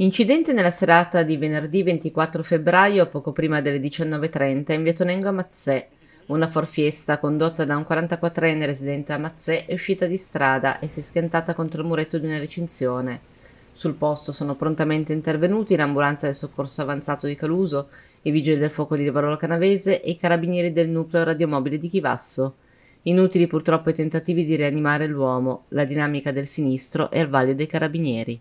Incidente nella serata di venerdì 24 febbraio, poco prima delle 19.30, in via Tonengo a Mazzè. Una forfiesta condotta da un 44enne residente a Mazzè è uscita di strada e si è schiantata contro il muretto di una recinzione. Sul posto sono prontamente intervenuti l'ambulanza del soccorso avanzato di Caluso, i vigili del fuoco di Rivarolo Canavese e i carabinieri del nucleo radiomobile di Chivasso. Inutili purtroppo i tentativi di rianimare l'uomo, la dinamica del sinistro e il vaglio dei carabinieri.